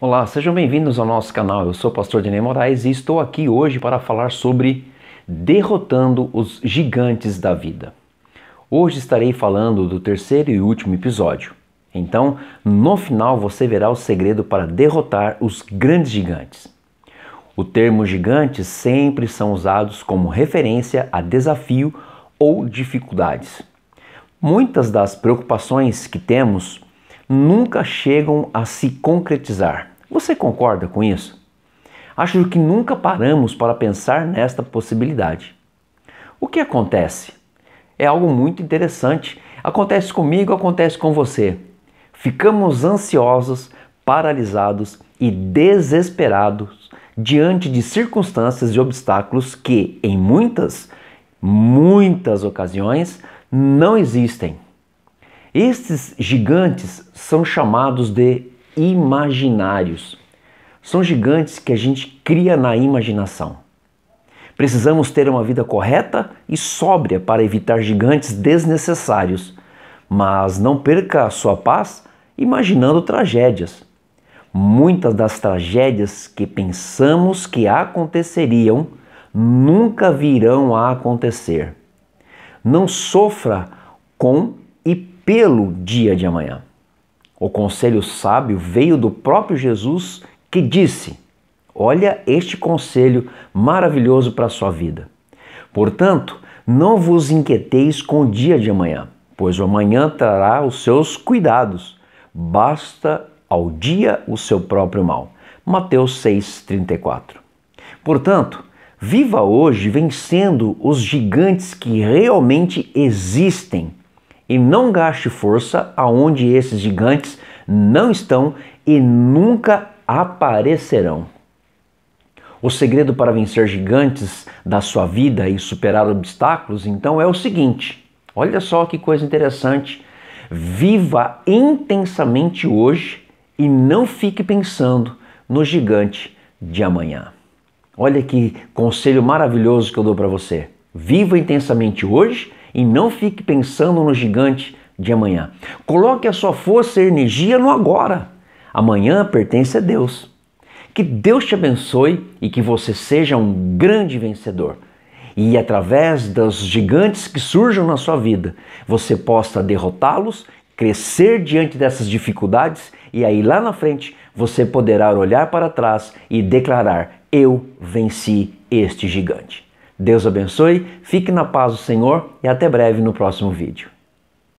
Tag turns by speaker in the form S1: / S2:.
S1: Olá, sejam bem-vindos ao nosso canal. Eu sou o pastor Dinei Moraes e estou aqui hoje para falar sobre derrotando os gigantes da vida. Hoje estarei falando do terceiro e último episódio. Então, no final você verá o segredo para derrotar os grandes gigantes. O termo gigantes sempre são usados como referência a desafio ou dificuldades. Muitas das preocupações que temos nunca chegam a se concretizar. Você concorda com isso? Acho que nunca paramos para pensar nesta possibilidade. O que acontece? É algo muito interessante. Acontece comigo, acontece com você. Ficamos ansiosos, paralisados e desesperados diante de circunstâncias e obstáculos que, em muitas, muitas ocasiões, não existem. Estes gigantes são chamados de imaginários. São gigantes que a gente cria na imaginação. Precisamos ter uma vida correta e sóbria para evitar gigantes desnecessários, mas não perca a sua paz imaginando tragédias. Muitas das tragédias que pensamos que aconteceriam nunca virão a acontecer. Não sofra com e pelo dia de amanhã. O conselho sábio veio do próprio Jesus que disse: Olha este conselho maravilhoso para a sua vida. Portanto, não vos inquieteis com o dia de amanhã, pois o amanhã trará os seus cuidados. Basta ao dia o seu próprio mal. Mateus 6:34. Portanto, viva hoje vencendo os gigantes que realmente existem e não gaste força aonde esses gigantes não estão e nunca aparecerão. O segredo para vencer gigantes da sua vida e superar obstáculos, então, é o seguinte: olha só que coisa interessante. Viva intensamente hoje e não fique pensando no gigante de amanhã. Olha que conselho maravilhoso que eu dou para você. Viva intensamente hoje e não fique pensando no gigante de amanhã. Coloque a sua força e energia no agora. Amanhã pertence a Deus. Que Deus te abençoe e que você seja um grande vencedor. E através dos gigantes que surjam na sua vida, você possa derrotá-los, crescer diante dessas dificuldades e aí lá na frente você poderá olhar para trás e declarar: Eu venci este gigante. Deus abençoe, fique na paz do Senhor e até breve no próximo vídeo.